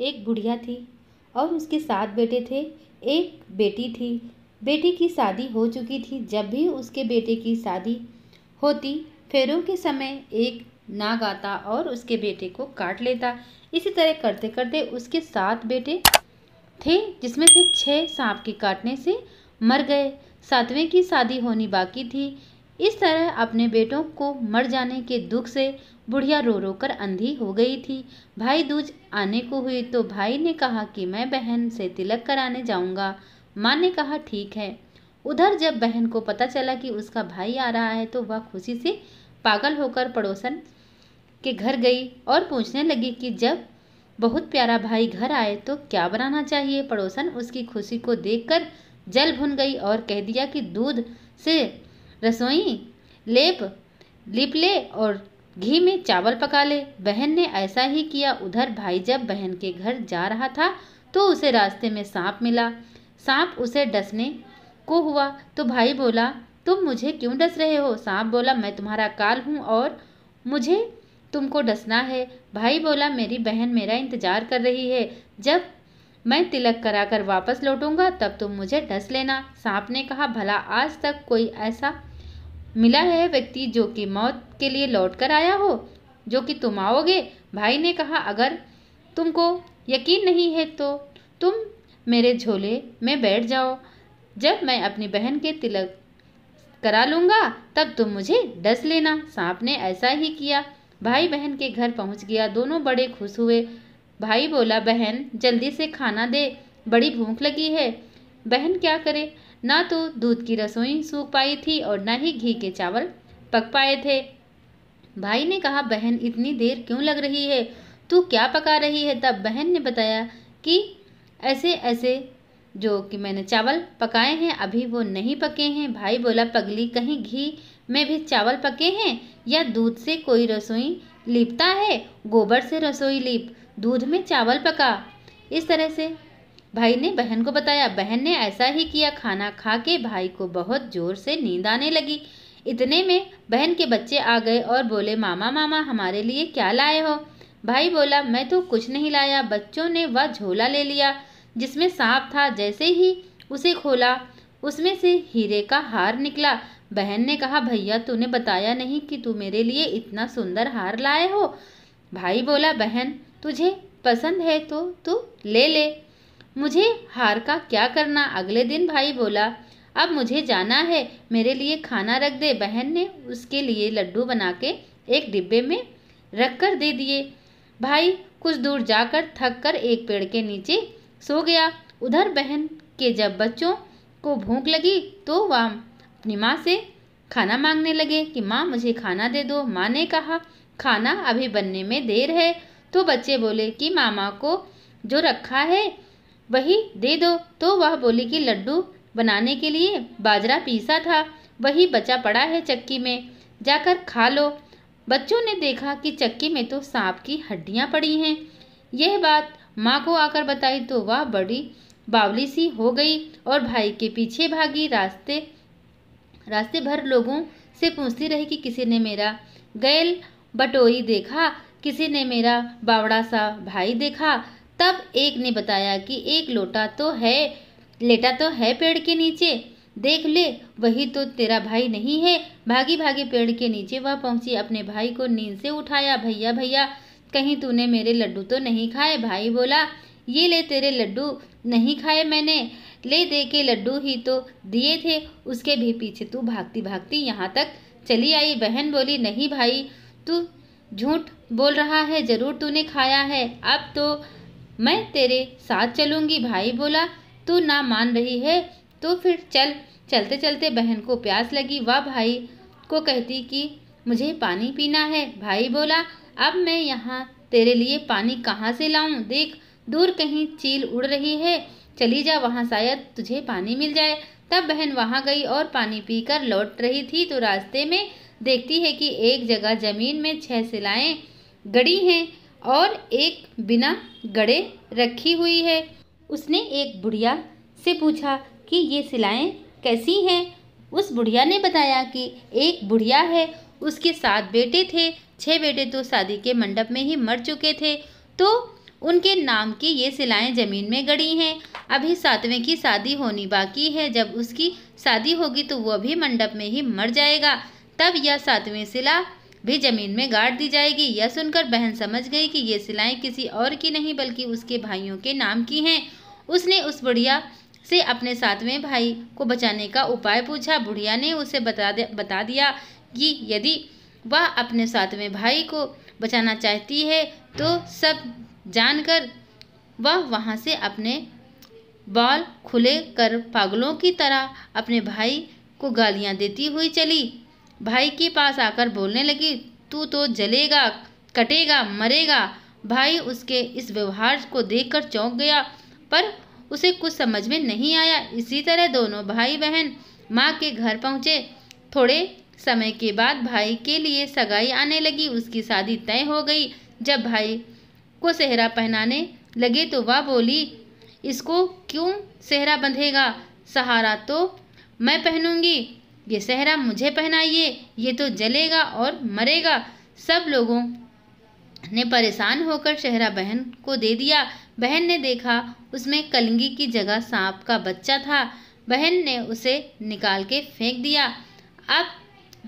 एक बुढ़िया थी और उसके सात बेटे थे एक बेटी थी बेटी की शादी हो चुकी थी जब भी उसके बेटे की शादी होती फेरों के समय एक नाग आता और उसके बेटे को काट लेता इसी तरह करते करते उसके सात बेटे थे जिसमें से छः सांप के काटने से मर गए सातवें की शादी होनी बाकी थी इस तरह अपने बेटों को मर जाने के दुख से बुढ़िया रो रो कर अंधी हो गई थी भाई दूज आने को हुई तो भाई ने कहा कि मैं बहन से तिलक कराने जाऊंगा माँ ने कहा ठीक है उधर जब बहन को पता चला कि उसका भाई आ रहा है तो वह खुशी से पागल होकर पड़ोसन के घर गई और पूछने लगी कि जब बहुत प्यारा भाई घर आए तो क्या बनाना चाहिए पड़ोसन उसकी खुशी को देखकर जल भुन गई और कह दिया कि दूध से रसोई लेप लिप ले और घी में चावल पका ले बहन ने ऐसा ही किया उधर भाई जब बहन के घर जा रहा था तो उसे रास्ते में सांप मिला सांप उसे डसने को हुआ तो भाई बोला तुम मुझे क्यों डस रहे हो सांप बोला मैं तुम्हारा काल हूँ और मुझे तुमको डसना है भाई बोला मेरी बहन मेरा इंतज़ार कर रही है जब मैं तिलक कराकर वापस लौटूंगा तब तुम मुझे डस लेना सांप ने कहा भला आज तक कोई ऐसा मिला है व्यक्ति जो कि मौत के लिए लौट कर आया हो जो कि तुम आओगे भाई ने कहा अगर तुमको यकीन नहीं है तो तुम मेरे झोले में बैठ जाओ जब मैं अपनी बहन के तिलक करा लूँगा तब तुम मुझे डस लेना सांप ने ऐसा ही किया भाई बहन के घर पहुँच गया दोनों बड़े खुश हुए भाई बोला बहन जल्दी से खाना दे बड़ी भूख लगी है बहन क्या करे ना तो दूध की रसोई सूख पाई थी और ना ही घी के चावल पक पाए थे भाई ने कहा बहन इतनी देर क्यों लग रही है तू क्या पका रही है तब बहन ने बताया कि ऐसे ऐसे जो कि मैंने चावल पकाए हैं अभी वो नहीं पके हैं भाई बोला पगली कहीं घी में भी चावल पके हैं या दूध से कोई रसोई लीपता है गोबर से रसोई लीप दूध में चावल पका इस तरह से भाई ने बहन को बताया बहन ने ऐसा ही किया खाना खा के भाई को बहुत जोर से नींद आने लगी इतने में बहन के बच्चे आ गए और बोले मामा मामा हमारे लिए क्या लाए हो भाई बोला मैं तो कुछ नहीं लाया बच्चों ने वह झोला ले लिया जिसमें सांप था जैसे ही उसे खोला उसमें से हीरे का हार निकला बहन ने कहा भैया तूने बताया नहीं कि तू मेरे लिए इतना सुंदर हार लाए हो भाई बोला बहन तुझे पसंद है तो तू ले ले मुझे हार का क्या करना अगले दिन भाई बोला अब मुझे जाना है मेरे लिए खाना रख दे बहन ने उसके लिए लड्डू बना के एक डिब्बे में रख कर दे दिए भाई कुछ दूर जाकर थक कर एक पेड़ के नीचे सो गया उधर बहन के जब बच्चों को भूख लगी तो वह अपनी माँ से खाना मांगने लगे कि माँ मुझे खाना दे दो माँ ने कहा खाना अभी बनने में देर है तो बच्चे बोले कि मामा को जो रखा है वही दे दो तो वह बोली कि लड्डू बनाने के लिए बाजरा पीसा था वही बचा पड़ा है चक्की में जाकर खा लो बच्चों ने देखा कि चक्की में तो सांप की हड्डियाँ पड़ी हैं यह बात माँ को आकर बताई तो वह बड़ी बावली सी हो गई और भाई के पीछे भागी रास्ते रास्ते भर लोगों से पूछती रही कि किसी ने मेरा गैल बटोई देखा किसी ने मेरा बावड़ा सा भाई देखा तब एक ने बताया कि एक लोटा तो है लेटा तो है पेड़ के नीचे देख ले वही तो तेरा भाई नहीं है भागी भागी पेड़ के नीचे वह पहुंची अपने भाई को नींद से उठाया भैया भैया कहीं तूने मेरे लड्डू तो नहीं खाए भाई बोला ये ले तेरे लड्डू नहीं खाए मैंने ले दे के लड्डू ही तो दिए थे उसके भी पीछे तू भागती भागती यहाँ तक चली आई बहन बोली नहीं भाई तू झूठ बोल रहा है ज़रूर तूने खाया है अब तो मैं तेरे साथ चलूंगी भाई बोला तू ना मान रही है तो फिर चल चलते चलते बहन को प्यास लगी वह भाई को कहती कि मुझे पानी पीना है भाई बोला अब मैं यहाँ तेरे लिए पानी कहाँ से लाऊं देख दूर कहीं चील उड़ रही है चली जा वहाँ शायद तुझे पानी मिल जाए तब बहन वहाँ गई और पानी पीकर लौट रही थी तो रास्ते में देखती है कि एक जगह जमीन में छह सिलाएं गड़ी हैं और एक बिना गड़े रखी हुई है उसने एक बुढ़िया से पूछा कि ये सिलाएं कैसी हैं उस बुढ़िया ने बताया कि एक बुढ़िया है उसके सात बेटे थे छह बेटे तो शादी के मंडप में ही मर चुके थे तो उनके नाम की ये सिलाएं ज़मीन में गड़ी हैं अभी सातवें की शादी होनी बाकी है जब उसकी शादी होगी तो वो भी मंडप में ही मर जाएगा तब यह सातवें सिला भी जमीन में गाड़ दी जाएगी यह सुनकर बहन समझ गई कि ये सिलाई किसी और की नहीं बल्कि उसके भाइयों के नाम की हैं उसने उस बुढ़िया से अपने सातवें भाई को बचाने का उपाय पूछा बुढ़िया ने उसे बता दे बता दिया कि यदि वह अपने सातवें भाई को बचाना चाहती है तो सब जानकर वह वहाँ से अपने बाल खुले कर पागलों की तरह अपने भाई को गालियाँ देती हुई चली भाई के पास आकर बोलने लगी तू तो जलेगा कटेगा मरेगा भाई उसके इस व्यवहार को देखकर चौंक गया पर उसे कुछ समझ में नहीं आया इसी तरह दोनों भाई बहन माँ के घर पहुँचे थोड़े समय के बाद भाई के लिए सगाई आने लगी उसकी शादी तय हो गई जब भाई को सेहरा पहनाने लगे तो वह बोली इसको क्यों सेहरा बंधेगा सहारा तो मैं पहनूंगी ये सहरा मुझे पहनाइए ये तो जलेगा और मरेगा सब लोगों ने परेशान होकर सहरा बहन को दे दिया बहन ने देखा उसमें कलंगी की जगह सांप का बच्चा था बहन ने उसे निकाल के फेंक दिया अब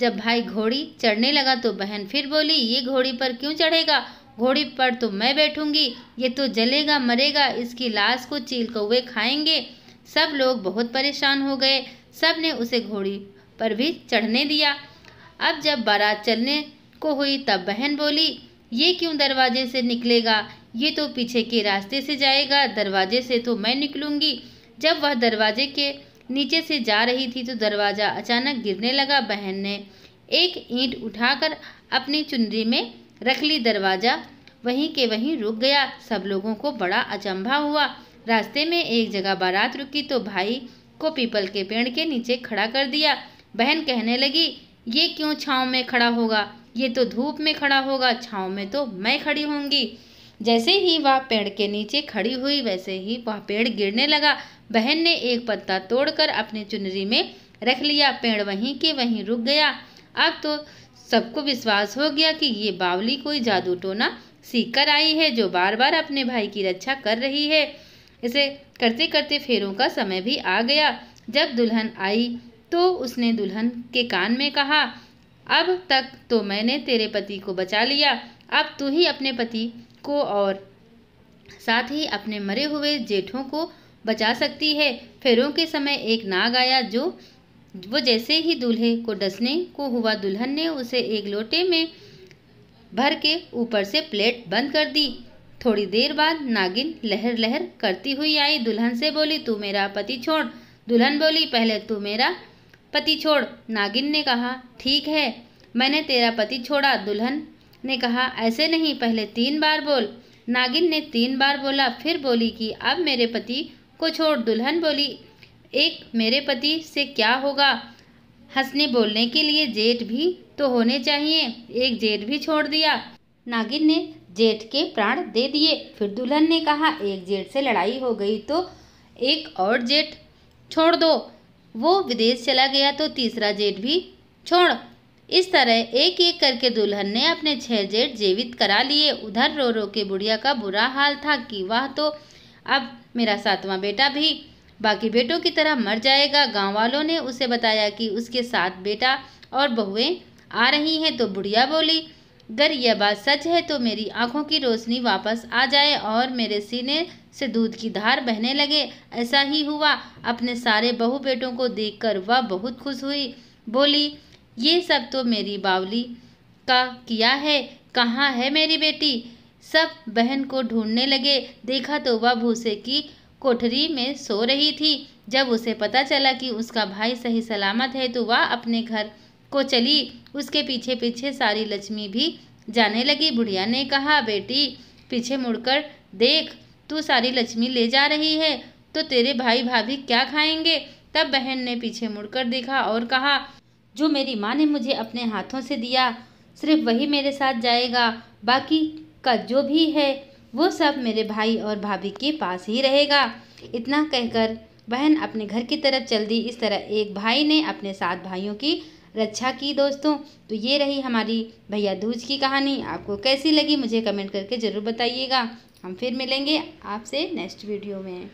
जब भाई घोड़ी चढ़ने लगा तो बहन फिर बोली ये घोड़ी पर क्यों चढ़ेगा घोड़ी पर तो मैं बैठूंगी ये तो जलेगा मरेगा इसकी लाश को चील कौए खाएंगे सब लोग बहुत परेशान हो गए सब ने उसे घोड़ी पर भी चढ़ने दिया अब जब बारात चलने को हुई तब बहन बोली ये क्यों दरवाजे से निकलेगा ये तो पीछे के रास्ते से जाएगा दरवाजे से तो मैं निकलूंगी जब वह दरवाजे के नीचे से जा रही थी तो दरवाज़ा अचानक गिरने लगा बहन ने एक ईंट उठाकर अपनी चुनरी में रख ली दरवाज़ा वहीं के वहीं रुक गया सब लोगों को बड़ा अचंभा हुआ रास्ते में एक जगह बारात रुकी तो भाई को पीपल के पेड़ के नीचे खड़ा कर दिया बहन कहने लगी ये क्यों छाँव में खड़ा होगा ये तो धूप में खड़ा होगा छाँव में तो मैं खड़ी होंगी जैसे ही वह पेड़ के नीचे खड़ी हुई वैसे ही वह पेड़ गिरने लगा बहन ने एक पत्ता तोड़कर अपनी चुनरी में रख लिया पेड़ वहीं के वहीं रुक गया अब तो सबको विश्वास हो गया कि ये बावली कोई जादू टोना सीख कर आई है जो बार बार अपने भाई की रक्षा कर रही है इसे करते करते फेरों का समय भी आ गया जब दुल्हन आई तो उसने दुल्हन के कान में कहा अब तक तो मैंने तेरे पति को बचा लिया अब तू ही अपने पति को और साथ ही अपने मरे हुए जेठों को बचा सकती है फेरों के समय एक नाग आया जो वो जैसे ही दूल्हे को डसने को हुआ दुल्हन ने उसे एक लोटे में भर के ऊपर से प्लेट बंद कर दी थोड़ी देर बाद नागिन लहर लहर करती हुई आई दुल्हन से बोली तू मेरा पति छोड़ दुल्हन बोली पहले तू मेरा पति छोड़ नागिन ने कहा ठीक है मैंने तेरा पति छोड़ा दुल्हन ने कहा ऐसे नहीं पहले तीन बार बोल नागिन ने तीन बार बोला फिर बोली कि अब मेरे पति को छोड़ दुल्हन बोली एक मेरे पति से क्या होगा हंसने बोलने के लिए जेठ भी तो होने चाहिए एक जेठ भी छोड़ दिया नागिन ने जेठ के प्राण दे दिए फिर दुल्हन ने कहा एक जेठ से लड़ाई हो गई तो एक और जेठ छोड़ दो वो विदेश चला गया तो तीसरा जेठ भी छोड़ इस तरह एक एक करके दुल्हन ने अपने छह जेठ जीवित करा लिए उधर रो रो के बुढ़िया का बुरा हाल था कि वह तो अब मेरा सातवां बेटा भी बाकी बेटों की तरह मर जाएगा गांव वालों ने उसे बताया कि उसके साथ बेटा और बहुएं आ रही हैं तो बुढ़िया बोली अगर यह बात सच है तो मेरी आंखों की रोशनी वापस आ जाए और मेरे सीने से दूध की धार बहने लगे ऐसा ही हुआ अपने सारे बहु बेटों को देखकर वह बहुत खुश हुई बोली ये सब तो मेरी बावली का किया है कहाँ है मेरी बेटी सब बहन को ढूंढने लगे देखा तो वह भूसे की कोठरी में सो रही थी जब उसे पता चला कि उसका भाई सही सलामत है तो वह अपने घर को चली उसके पीछे पीछे सारी लक्ष्मी भी जाने लगी बुढ़िया ने कहा बेटी पीछे मुड़कर देख तू सारी लक्ष्मी ले जा रही है तो तेरे भाई भाभी क्या खाएंगे तब बहन ने पीछे मुड़कर देखा और कहा जो मेरी माँ ने मुझे अपने हाथों से दिया सिर्फ वही मेरे साथ जाएगा बाकी का जो भी है वो सब मेरे भाई और भाभी के पास ही रहेगा इतना कहकर बहन अपने घर की तरफ चल दी इस तरह एक भाई ने अपने सात भाइयों की रक्षा की दोस्तों तो ये रही हमारी भैया दूज की कहानी आपको कैसी लगी मुझे कमेंट करके ज़रूर बताइएगा हम फिर मिलेंगे आपसे नेक्स्ट वीडियो में